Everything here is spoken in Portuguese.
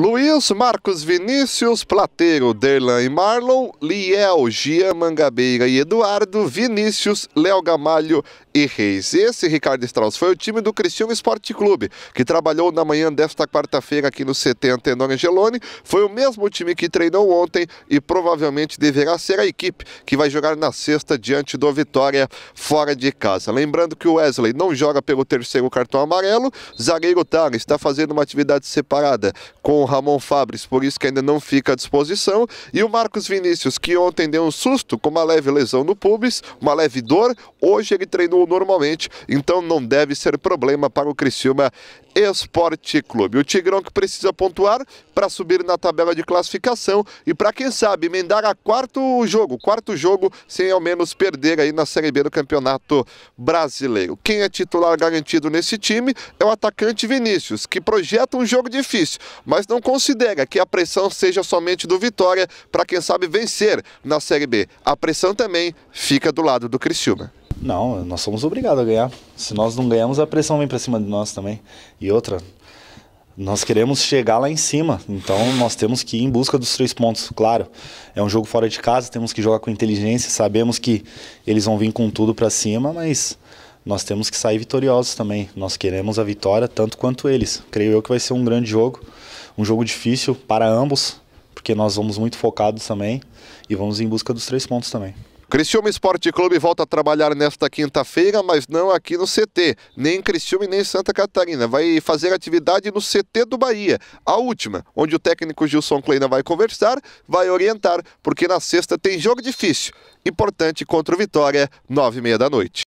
Luiz, Marcos Vinícius, Plateiro, Derlan e Marlon, Liel, Gian Mangabeira e Eduardo, Vinícius, Léo Gamalho e Reis. Esse, Ricardo Strauss, foi o time do Cristian Esporte Clube, que trabalhou na manhã desta quarta-feira aqui no CT Antenor Angeloni. Foi o mesmo time que treinou ontem e provavelmente deverá ser a equipe que vai jogar na sexta diante do Vitória fora de casa. Lembrando que o Wesley não joga pelo terceiro cartão amarelo, zagueiro Tarn está fazendo uma atividade separada com o Ramon Fabris, por isso que ainda não fica à disposição, e o Marcos Vinícius, que ontem deu um susto com uma leve lesão no pubis, uma leve dor, hoje ele treinou normalmente, então não deve ser problema para o Criciúma Esporte Clube. O Tigrão que precisa pontuar para subir na tabela de classificação e para quem sabe emendar a quarto jogo, quarto jogo sem ao menos perder aí na Série B do Campeonato Brasileiro. Quem é titular garantido nesse time é o atacante Vinícius, que projeta um jogo difícil, mas não não considera que a pressão seja somente do Vitória para, quem sabe, vencer na Série B. A pressão também fica do lado do Criciúma. Não, nós somos obrigados a ganhar. Se nós não ganhamos, a pressão vem para cima de nós também. E outra, nós queremos chegar lá em cima, então nós temos que ir em busca dos três pontos, claro. É um jogo fora de casa, temos que jogar com inteligência, sabemos que eles vão vir com tudo para cima, mas nós temos que sair vitoriosos também. Nós queremos a vitória tanto quanto eles. Creio eu que vai ser um grande jogo, um jogo difícil para ambos, porque nós vamos muito focados também e vamos em busca dos três pontos também. Criciúma Esporte Clube volta a trabalhar nesta quinta-feira, mas não aqui no CT, nem em Criciúma e nem em Santa Catarina. Vai fazer atividade no CT do Bahia, a última, onde o técnico Gilson Kleina vai conversar, vai orientar, porque na sexta tem jogo difícil, importante contra o Vitória, nove e meia da noite.